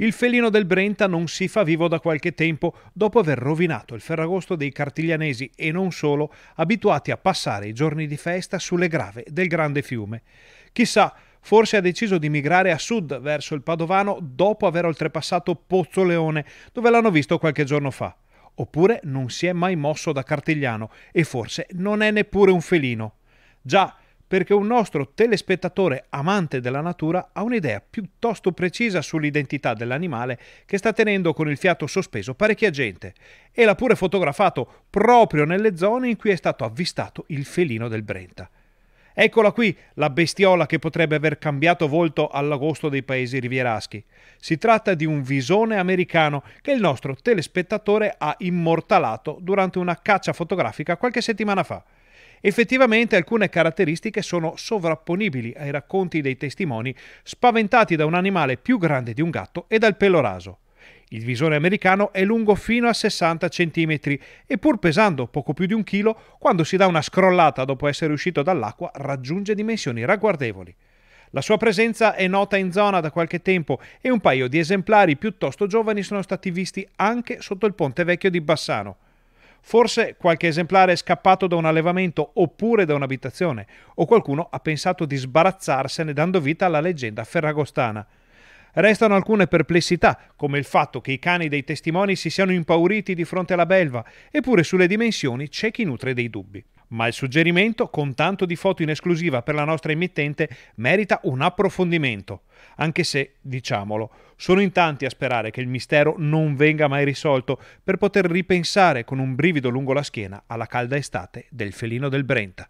Il felino del Brenta non si fa vivo da qualche tempo dopo aver rovinato il ferragosto dei cartiglianesi e non solo, abituati a passare i giorni di festa sulle grave del grande fiume. Chissà, forse ha deciso di migrare a sud verso il Padovano dopo aver oltrepassato Pozzo Leone, dove l'hanno visto qualche giorno fa. Oppure non si è mai mosso da Cartigliano e forse non è neppure un felino. Già, perché un nostro telespettatore amante della natura ha un'idea piuttosto precisa sull'identità dell'animale che sta tenendo con il fiato sospeso parecchia gente e l'ha pure fotografato proprio nelle zone in cui è stato avvistato il felino del Brenta. Eccola qui la bestiola che potrebbe aver cambiato volto all'agosto dei paesi rivieraschi. Si tratta di un visone americano che il nostro telespettatore ha immortalato durante una caccia fotografica qualche settimana fa. Effettivamente alcune caratteristiche sono sovrapponibili ai racconti dei testimoni spaventati da un animale più grande di un gatto e dal pelo raso. Il visore americano è lungo fino a 60 cm e pur pesando poco più di un chilo, quando si dà una scrollata dopo essere uscito dall'acqua raggiunge dimensioni ragguardevoli. La sua presenza è nota in zona da qualche tempo e un paio di esemplari piuttosto giovani sono stati visti anche sotto il ponte vecchio di Bassano. Forse qualche esemplare è scappato da un allevamento oppure da un'abitazione, o qualcuno ha pensato di sbarazzarsene dando vita alla leggenda ferragostana. Restano alcune perplessità, come il fatto che i cani dei testimoni si siano impauriti di fronte alla belva, eppure sulle dimensioni c'è chi nutre dei dubbi ma il suggerimento, con tanto di foto in esclusiva per la nostra emittente, merita un approfondimento, anche se, diciamolo, sono in tanti a sperare che il mistero non venga mai risolto per poter ripensare con un brivido lungo la schiena alla calda estate del felino del Brenta.